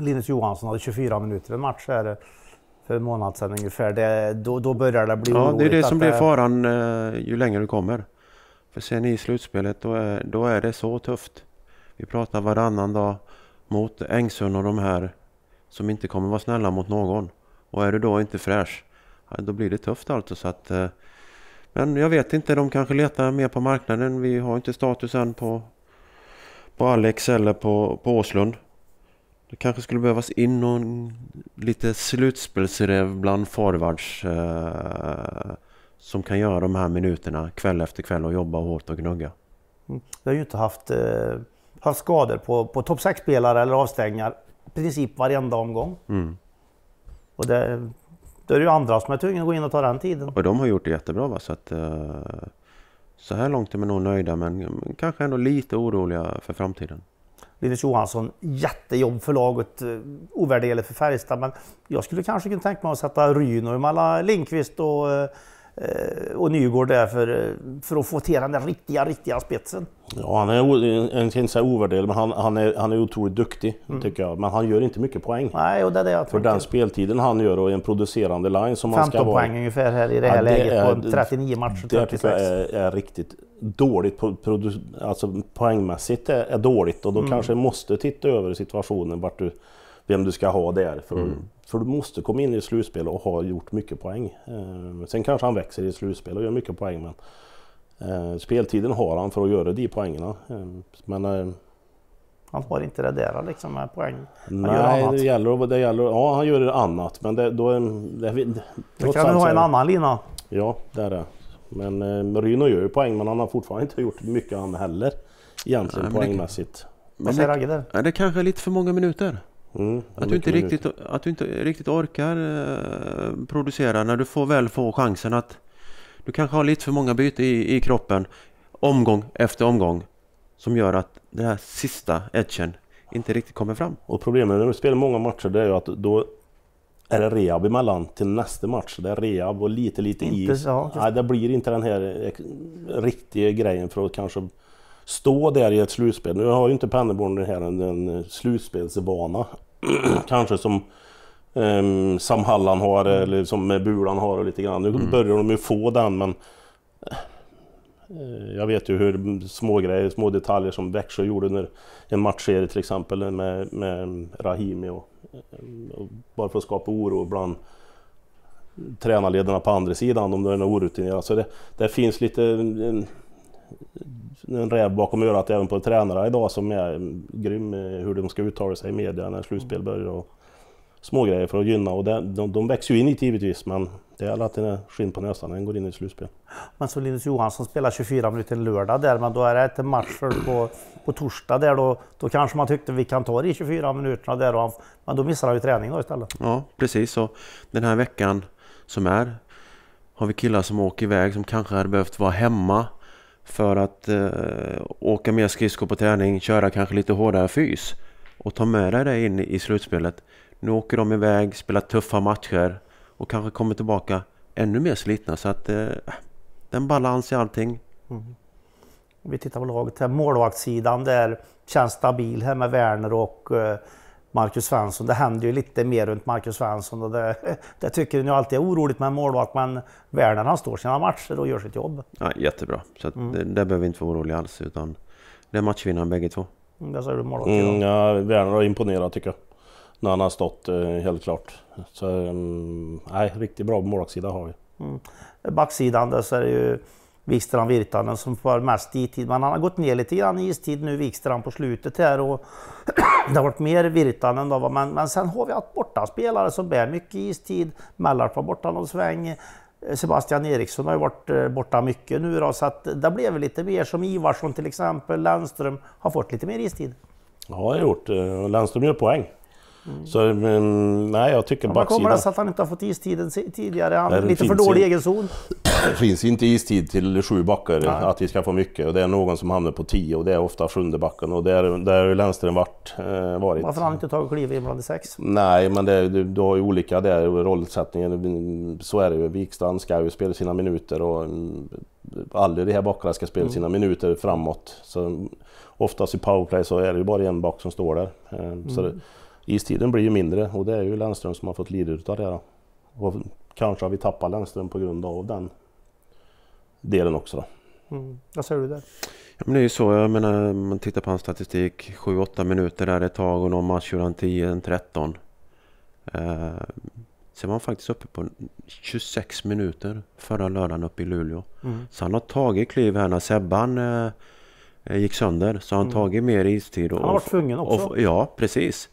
Linus Johansson hade 24 minuter i en match här eh, för en månad sedan ungefär. Det, då, då börjar det bli Ja, det är det som blir faran ju längre du kommer. För sen i slutspelet då är, då är det så tufft. Vi pratar varannan dag mot Engsund och de här som inte kommer vara snälla mot någon. Och är du då inte fräsch, då blir det tufft alltså. Så att, eh, men jag vet inte, de kanske letar mer på marknaden. Vi har inte status än på, på Alex eller på, på Åslund. Det kanske skulle behövas in någon lite slutspelsrev bland forwards eh, som kan göra de här minuterna kväll efter kväll och jobba hårt och gnugga. Mm. Vi har ju inte haft, eh, haft skador på, på topp 6-spelare eller avstängningar i princip varenda omgång. Mm. Och det, då är det ju andra som är tvungna att gå in och ta den tiden. Och de har gjort det jättebra va? Så att, eh, så här långt är man nog nöjda men kanske ändå lite oroliga för framtiden. Linus Johansson, jättejobb för laget, eh, ovärderligt för Färjestad. Men jag skulle kanske kunna tänka mig att sätta Ryno mellan Lindqvist och eh, Eh, och Nygård där för, eh, för att få till den där riktiga, riktiga spetsen. Ja, han är, inte så ovärderlig, men han, han, är, han är otroligt duktig mm. tycker jag. Men han gör inte mycket poäng. Nej, och det är det jag För den speltiden han gör och en producerande line som han ska vara... 15 poäng ungefär här i det här ja, läget på 39 matcher. Det tycker jag är, är riktigt dåligt, alltså poängmässigt är, är dåligt och då mm. kanske måste titta över situationen vart du vem du ska ha där. För, mm. för du måste komma in i slutspel och ha gjort mycket poäng. Eh, sen kanske han växer i slutspel och gör mycket poäng men eh, speltiden har han för att göra de poängerna. Eh, men, eh, han har inte det där liksom med poäng. Han Nej, Det, gäller, det gäller, ja han gör annat men det, då... Det, det, då kan du ha en annan lina. Ja, det är det. Men eh, Ryno gör ju poäng men han har fortfarande inte gjort mycket han heller. Egentligen Nej, poängmässigt. Vad säger Ragge där? Det kanske är lite för många minuter. Mm, att, du inte riktigt, att du inte riktigt orkar eh, producera när du får väl få chansen att du kanske har lite för många byten i, i kroppen omgång efter omgång som gör att den här sista edgen inte riktigt kommer fram. Och problemet när du spelar många matcher det är ju att då är det rehab emellan till nästa match. Det är rehab och lite lite inte is. Så, ja. Nej, det blir inte den här eh, riktiga grejen för att kanske stå där i ett slutspel. Nu har ju inte Pennerborn den här en slutspelsvana kanske som um, Sam Hallan har eller som Bulan har och lite grann. Nu mm. börjar de ju få den men eh, jag vet ju hur små grejer, små detaljer som Växjö gjorde under en matchserie till exempel med, med Rahimi och, eh, och bara för att skapa oro bland tränarledarna på andra sidan om de är orutinerade. Så det, det finns lite en räv bakom örat även på tränare idag som är grym hur de ska uttala sig i media när slutspel mm. börjar och smågrejer för att gynna. Och det, de, de växer ju in i det givetvis men det är alltid skinn på näsan när en går in i slutspel. Men så Linus Johansson spelar 24 minuter en lördag där men då är det ett match på, på torsdag där då, då kanske man tyckte vi kan ta de 24 minuterna där och men då missar han ju träning då istället. Ja precis och den här veckan som är har vi killar som åker iväg som kanske hade behövt vara hemma för att eh, åka mer skridskor på träning, köra kanske lite hårdare fys och ta med dig det in i slutspelet. Nu åker de iväg, spelar tuffa matcher och kanske kommer tillbaka ännu mer slitna. Så att eh, det är en balans i allting. Mm. Vi tittar på laget här, målvaktssidan där känns stabil här med Werner och eh, Marcus Svensson. Det händer ju lite mer runt Marcus Svensson och det, det tycker jag alltid är oroligt med en målvakt. Men väl han står sina matcher och gör sitt jobb. Ja, jättebra, så mm. det, det behöver vi inte vara oroliga alls. Utan det är matchvinnaren bägge två. Mm, det säger du målvakt mm, ja, Werner har imponerat tycker jag. När han har stått eh, helt klart. Så mm, nej, riktigt bra målvaktssida har vi. Mm. Backsidan där så är det ju Wikstrand Virtanen som var mest istid Men han har gått ner lite grann i istid nu, Wikstrand på slutet här. Och det har varit mer Virtanen då. Men, men sen har vi haft borta spelare som bär mycket istid. Mellart var borta någon sväng. Sebastian Eriksson har ju varit eh, borta mycket nu då, så att det blev lite mer som Ivarsson till exempel. Lennström har fått lite mer istid. Ja, det har gjort. Eh, Lennström gör poäng. Mm. Så men, nej, jag tycker ja, backsidan... kommer det sig att han inte har fått istiden tidigare? Han är lite för dålig i egen zon. Det finns inte istid till sju backar att vi ska få mycket. Och det är någon som hamnar på tio och det är ofta sjunde backen. Och där, har Lennström varit, eh, varit. Varför har han inte tagit kliv in bland de sex? Nej, men det, du, du har ju olika där rollsättningen. Så är det ju. Wikstrand ska ju spela sina minuter och mm, alla de här backarna ska spela mm. sina minuter framåt. Så oftast i powerplay så är det ju bara en back som står där. Eh, mm. så det, Istiden blir ju mindre och det är ju Lennström som har fått lida utav det. Då. Och kanske har vi tappat Lennström på grund av den delen också. Då. Mm. Vad säger du där? Ja, men det är ju så, jag menar man tittar på hans statistik 7-8 minuter där ett tag och någon match gjorde han 10-13. Eh, sen var han faktiskt uppe på 26 minuter förra lördagen uppe i Luleå. Mm. Så han har tagit kliv här när Sebban eh, eh gick sönder så han mm. tagit mer istid. Och, han har varit tvungen också. Och, ja, precis.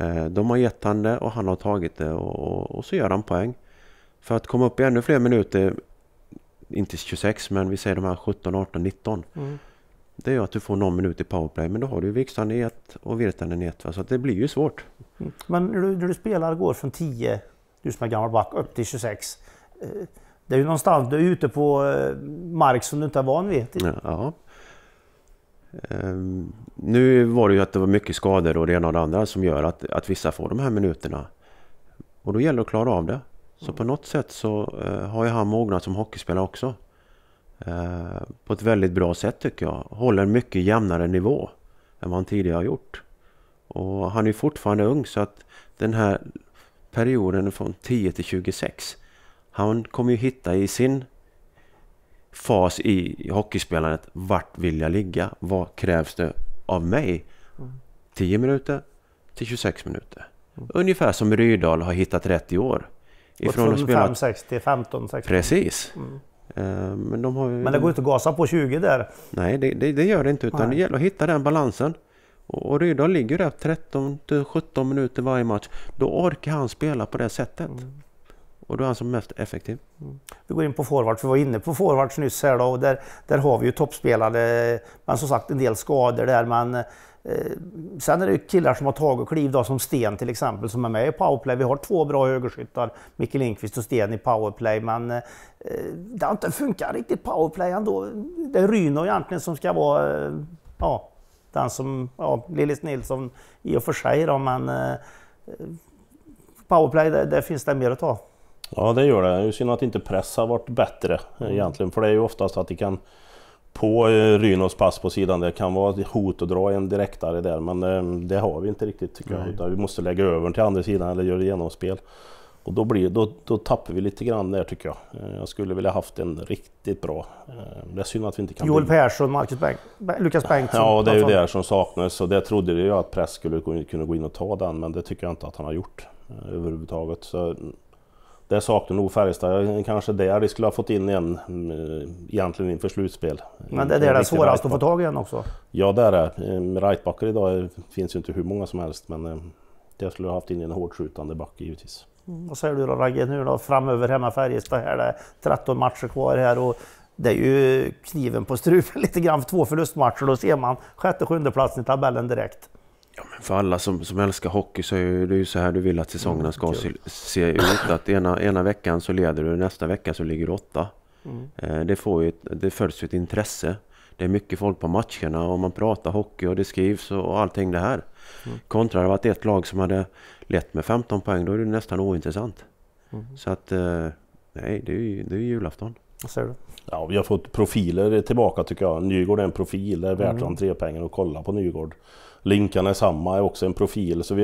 Eh, de har gett han det och han har tagit det och, och så gör han poäng. För att komma upp i ännu fler minuter, inte 26 men vi säger de här 17, 18, 19. Mm. Det gör att du får någon minut i powerplay men då har du ju Vikstrand i ett och Virtanen i ett. Så det blir ju svårt. Mm. Men när du, när du, spelar går från 10, du som är gammal back, upp till 26. Eh, det är ju någonstans, du är ute på eh, mark som du inte är van vid. Ja. Ehm, nu var det ju att det var mycket skador och det ena och det andra som gör att, att vissa får de här minuterna. Och då gäller det att klara av det. Så mm. på något sätt så eh, har ju han mognat som hockeyspelare också. Ehm, på ett väldigt bra sätt tycker jag. Håller en mycket jämnare nivå än vad han tidigare har gjort. Och han är fortfarande ung så att den här perioden från 10 till 26. Han kommer ju hitta i sin fas i hockeyspelandet. Vart vill jag ligga? Vad krävs det av mig? 10 mm. minuter till 26 minuter. Mm. Ungefär som Rydahl har hittat rätt i år. Ifrån från 5, 6 till 15, 16. Precis. Mm. Eh, men, de har, Men det går inte att gasa på 20 där. Nej, det, det, det gör det inte. Utan nej. det gäller att hitta den balansen. Och, och Rydahl ligger där 13-17 minuter varje match. Då orkar han spela på det sättet. Mm. Och då är han som mest effektiv. Mm. Vi går in på forwards, vi var inne på forwards nyss här då, och där, där har vi ju toppspelare, men som sagt en del skador där. Men, eh, sen är det ju killar som har tagit kliv då, som Sten till exempel, som är med i powerplay. Vi har två bra högerskyttar, Micke Lindqvist och Sten i powerplay, men eh, det har inte funkat riktigt powerplay ändå. Det är Ryno egentligen som ska vara eh, ja, den som, ja, Lillis Nilsson i och för sig då, men eh, powerplay, där finns det mer att ta. Ja det gör det. Det synd att inte press har varit bättre eh, egentligen. För det är ju oftast att de kan på eh, Rynos pass på sidan, det kan vara ett hot att dra en direktare där men eh, det har vi inte riktigt tycker Nej. jag. Utan vi måste lägga över till andra sidan eller göra genomspel. Och då, blir, då, då tappar vi lite grann där tycker jag. Jag skulle vilja haft en riktigt bra. Det är synd att vi inte kan... Joel Persson, Marcus Bengt, Lukas Bengtsson. Ja, det är ju det som saknas och det trodde jag att press skulle kunna gå in och ta den men det tycker jag inte att han har gjort överhuvudtaget. Så där saknar nog Färjestad kanske där de skulle ha fått in en eh, egentligen inför slutspel. Men det är det svårast att få tag i en också? Ja det är det. Rightbacker idag finns ju inte hur många som helst men eh, det skulle ha haft in en hårdskjutande back givetvis. Mm. Vad säger du då Ragge, nu då framöver hemma Färjestad här, det är 13 matcher kvar här och det är ju kniven på strupen lite grann, två förlustmatcher, då ser man sjätte sjunde platsen i tabellen direkt. Ja, men för alla som, som älskar hockey så är det ju så här du vill att säsongerna mm, ska se, se ut. Att ena, ena veckan så leder du, nästa vecka så ligger du åtta. Mm. Eh, det, får ju ett, det föds ju ett intresse. Det är mycket folk på matcherna och man pratar hockey och det skrivs och allting det här. Mm. Kontra det varit ett lag som hade lett med 15 poäng, då är det nästan ointressant. Mm. Så att, eh, nej, det är ju det är julafton. Vad säger du? Ja, vi har fått profiler tillbaka tycker jag. Nygård är en profil, det är värt mm. entrépengar att kolla på Nygård. Linkarna är samma, är också en profil. Så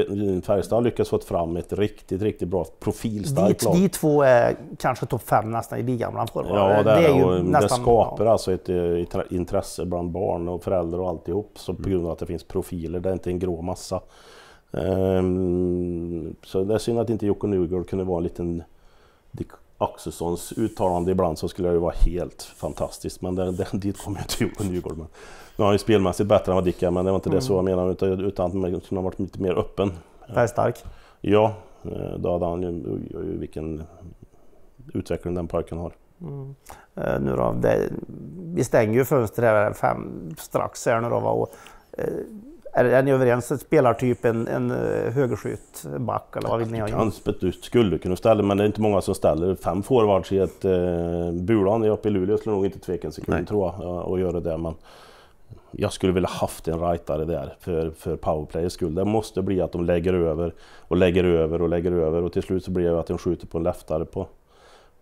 Färjestad har lyckats få fram ett riktigt, riktigt bra profilstarkt lag. De två är kanske topp fem nästan i ligan bland forwards. Ja, det, det, är ju och nästan, det skapar ja. alltså ett eh, intresse bland barn och föräldrar och alltihop. Så på mm. grund av att det finns profiler, det är inte en grå massa. Um, så det är synd att inte Jocke Nugård kunde vara en liten Axelssons uttalande ibland så skulle det ju vara helt fantastiskt Men det, det, dit kommer jag inte på Nygård. Men, nu är han ju spelmässigt bättre än vad Dicka, men det var inte mm. det så jag menade. Utan, utan att man kunde ha varit lite mer öppen. Är stark. Ja, eh, då hade han ju, vilken utveckling den pojken har. Mm. Uh, nu då, det, vi stänger ju fönstret här fem strax här nu då. Och, uh, är, är ni överens? Ett spelartyp, en, en eh, högerskytt, back eller vad vill ni ha in? du skulle kunna ställa, men det är inte många som ställer fem forwards i ett... Eh, Bulan är uppe i Luleå skulle nog inte tveka en sekund tror jag, eh, att göra det. Men jag skulle vilja haft en rightare där för, för powerplayers skull. Det måste bli att de lägger över och lägger över och lägger över och till slut så blir det att de skjuter på en leftare på...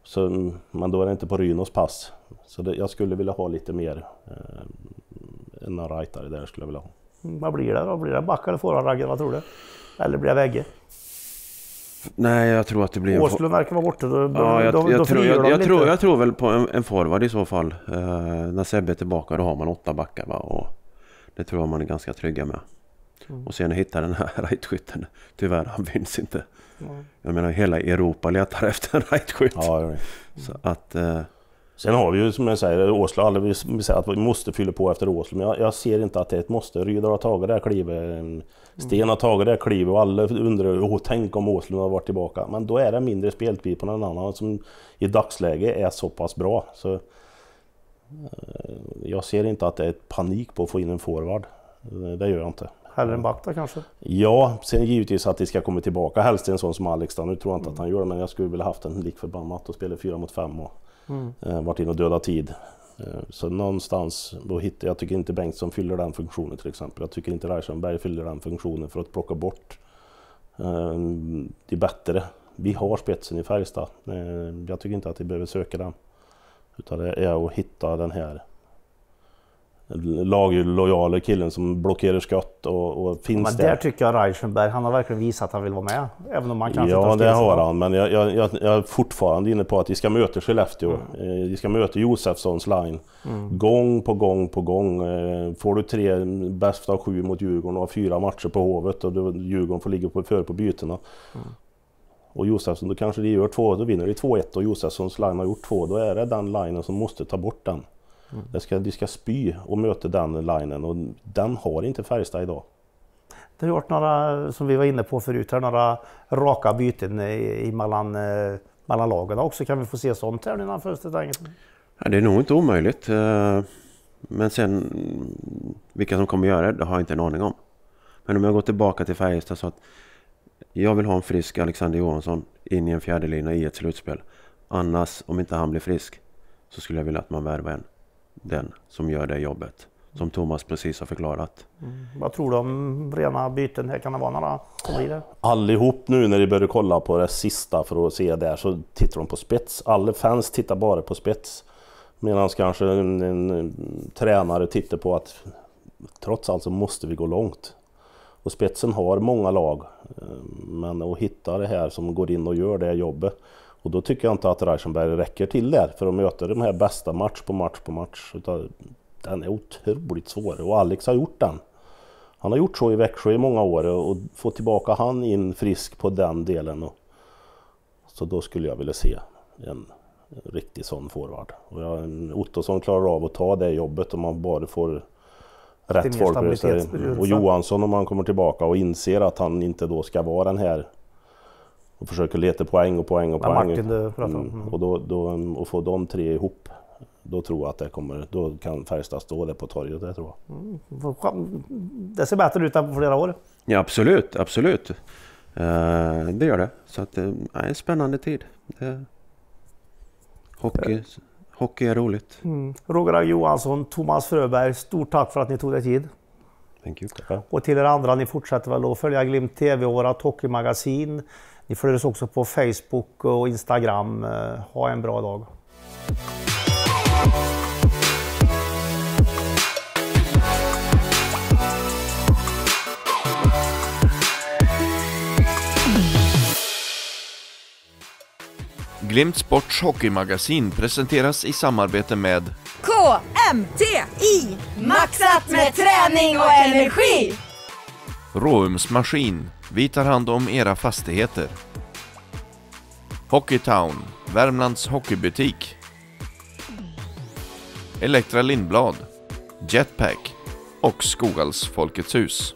Så, mm, men då är det inte på Rynos pass. Så det, jag skulle vilja ha lite mer eh, en rightare där skulle jag vilja ha. Vad blir det då? Blir det en back eller forehandraggen? Vad tror du? Eller blir det vägge? Nej, jag tror att det blir... Åslund verkar vara borta. Då, ja, jag, då, jag, då tror, jag, jag, tror, jag tror väl på en, en forward i så fall. Eh, när Sebbe är tillbaka då har man åtta backar. Va? Och det tror jag man är ganska trygga med. Mm. Och sen hitta den här rightskytten. Tyvärr, han finns inte. Mm. Jag menar, hela Europa letar efter en rightskytt. Ja, mm. Så att... Eh, Sen har vi ju som jag säger, Åsle vi säger att vi måste fylla på efter Åsle, men jag, jag, ser inte att det är ett måste. Rydar har tagit det här klivet, eh, Sten har tagit det här klivet och alla undrar, åh tänk om Åsle har varit tillbaka. Men då är det mindre speltid på någon annan som i dagsläget är så pass bra. Så, eh, jag ser inte att det är panik på att få in en forward. Eh, det gör jag inte. Hellre en back då kanske? Ja, sen givetvis att de ska komma tillbaka. Helst en sån som Alex Nu tror jag inte mm. att han gör det, men jag skulle vilja haft en lik förbannat och spela fyra mot fem och Mm. Eh, varit inne och dödat tid. Eh, så någonstans, då hittar, jag tycker inte Bengtsson fyller den funktionen till exempel. Jag tycker inte Reichenberg fyller den funktionen för att plocka bort eh, de bättre. Vi har spetsen i Färjestad. Eh, jag tycker inte att vi behöver söka den. Utan det är att hitta den här laglojala killen som blockerar skott och, och finns men där. tycker jag Reichenberg, han har verkligen visat att han vill vara med. Även om han kanske Ja, det har han, men jag, jag, jag, är fortfarande inne på att de ska möta Skellefteå. Mm. Eh, vi ska möta Josefssons line. Mm. Gång på gång på gång. Eh, får du tre bäst av sju mot Djurgården och har fyra matcher på Hovet och Djurgården får ligga på, före på bytena. Mm. Och Josefsson, då kanske de gör två, då vinner de 2-1 och Josefssons line har gjort två. Då är det den linen som måste ta bort den. Mm. De, ska, de ska spy och möta den linen och den har inte Färjestad idag. Det har varit några, som vi var inne på förut, här, några raka byten i, i mellan, eh, mellan lagen också. Kan vi få se sånt här innan första tänket? Ja, det är nog inte omöjligt. Eh, men sen vilka som kommer göra det, det har jag inte en aning om. Men om jag går tillbaka till Färjestad så att jag vill ha en frisk Alexander Johansson in i en fjärdelina i ett slutspel. Annars, om inte han blir frisk, så skulle jag vilja att man värvar en den som gör det jobbet. Som Thomas precis har förklarat. Mm. Vad tror du om rena byten här? Kan det vara några som blir det? Allihop nu när de börjar kolla på det sista för att se där så tittar de på spets. Alla fans tittar bara på spets. Medan kanske en, en, en, tränare tittar på att trots allt så måste vi gå långt. Och spetsen har många lag. Eh, men att hitta det här som går in och gör det jobbet och då tycker jag inte att Reichenberg räcker till där för att möta de här bästa match på match på match. den är otroligt svår och Alex har gjort den. Han har gjort så i Växjö i många år och få tillbaka han in frisk på den delen. Och, så då skulle jag vilja se en riktig sån forward. Och jag, Ottosson klarar av att ta det jobbet om man bara får rätt folk Och Johansson om han kommer tillbaka och inser att han inte då ska vara den här och försöker leta poäng och poäng och ja, poäng. Marken, mm. Mm. Och, då, då, och få de tre ihop, då tror jag att det kommer, då kan Färjestad stå där på torget, det tror jag. Mm. Det ser bättre ut än på flera år. Ja absolut, absolut. Eh, det gör det. Så att, eh, en spännande tid. Det... Hockey, hockey är roligt. Mm. Roger Johansson, Thomas Fröberg, stort tack för att ni tog er tid. Thank you. Och till er andra, ni fortsätter väl att följa Glimt TV, vårat hockeymagasin. Ni följer oss också på Facebook och Instagram. Eh, ha en bra dag. Glimt Sports hockeymagasin presenteras i samarbete med KMTI! Maxat med träning och energi! Råumsmaskin vi tar hand om era fastigheter. Hockeytown, Värmlands hockeybutik. Elektra Lindblad, Jetpack och Skogals Folkets hus.